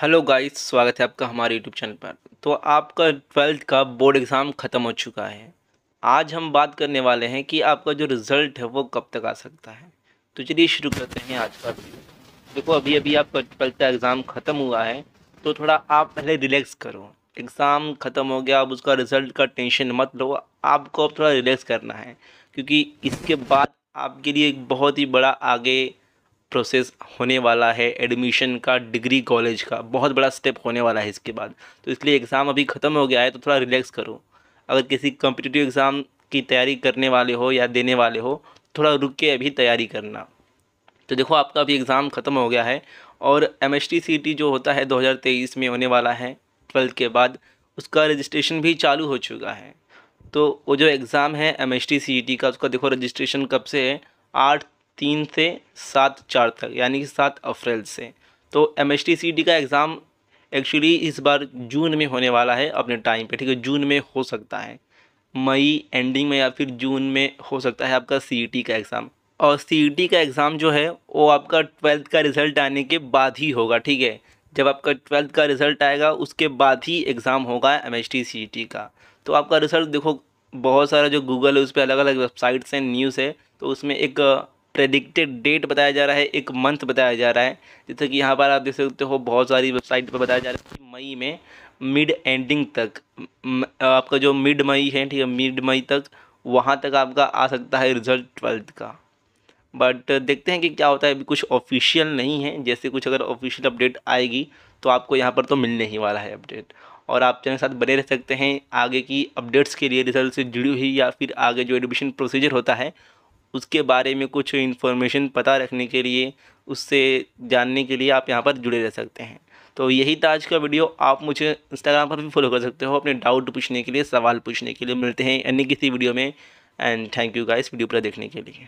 hello guys स्वागत है आपका हमारे यूट्यूब चैनल पर तो आपका ट्वेल्थ का बोर्ड एग्ज़ाम ख़त्म हो चुका है आज हम बात करने वाले हैं कि आपका जो रिज़ल्ट है वो कब तक आ सकता है तो चलिए शुरू करते हैं आज का देखो अभी अभी आपका ट्वेल्थ का एग्ज़ाम ख़त्म हुआ है तो थोड़ा आप पहले रिलैक्स करो एग्ज़ाम ख़त्म हो गया अब उसका रिज़ल्ट का टेंशन मत लो आपको अब थोड़ा रिलैक्स करना है क्योंकि इसके बाद आपके लिए एक बहुत ही बड़ा आगे प्रोसेस होने वाला है एडमिशन का डिग्री कॉलेज का बहुत बड़ा स्टेप होने वाला है इसके बाद तो इसलिए एग्ज़ाम अभी ख़त्म हो गया है तो थोड़ा रिलैक्स करो अगर किसी कम्पिटिटिव एग्ज़ाम की तैयारी करने वाले हो या देने वाले हो थोड़ा रुक के अभी तैयारी करना तो देखो आपका अभी एग्ज़ाम ख़त्म हो गया है और एम एस जो होता है दो में होने वाला है ट्वेल्थ के बाद उसका रजिस्ट्रेशन भी चालू हो चुका है तो वो जो एग्ज़ाम है एम एस का उसका देखो रजिस्ट्रेशन कब से है आठ तीन से सात चार तक यानी कि सात अप्रैल से तो एम एस का एग्ज़ाम एक्चुअली इस बार जून में होने वाला है अपने टाइम पे ठीक है जून में हो सकता है मई एंडिंग में या फिर जून में हो सकता है आपका सी e का एग्ज़ाम और सी e का एग्ज़ाम जो है वो आपका ट्वेल्थ का रिज़ल्ट आने के बाद ही होगा ठीक है जब आपका ट्वेल्थ का रिज़ल्ट आएगा उसके बाद ही एग्ज़ाम होगा एम एस e का तो आपका रिज़ल्ट देखो बहुत सारा जो गूगल है उस पर अलग अलग वेबसाइट्स हैं न्यूज़ है तो उसमें एक प्रेडिक्टेड डेट बताया जा रहा है एक मंथ बताया जा रहा है जैसे कि यहाँ पर आप देख सकते हो बहुत सारी वेबसाइट पर बताया जा रहा है कि मई में मिड एंडिंग तक आपका जो मिड मई है ठीक है मिड मई तक वहाँ तक आपका आ सकता है रिजल्ट ट्वेल्थ का बट देखते हैं कि क्या होता है अभी कुछ ऑफिशियल नहीं है जैसे कुछ अगर ऑफिशियल अपडेट आएगी तो आपको यहाँ पर तो मिलने ही वाला है अपडेट और आप चैनल साथ बने रह सकते हैं आगे की अपडेट्स के लिए रिजल्ट से जुड़ी हुई या फिर आगे जो एडमिशन प्रोसीजर होता है उसके बारे में कुछ इन्फॉर्मेशन पता रखने के लिए उससे जानने के लिए आप यहाँ पर जुड़े रह सकते हैं तो यही था आज का वीडियो आप मुझे इंस्टाग्राम पर भी फॉलो कर सकते हो अपने डाउट पूछने के लिए सवाल पूछने के लिए मिलते हैं अन्य किसी वीडियो में and thank you guys video पूरा देखने के लिए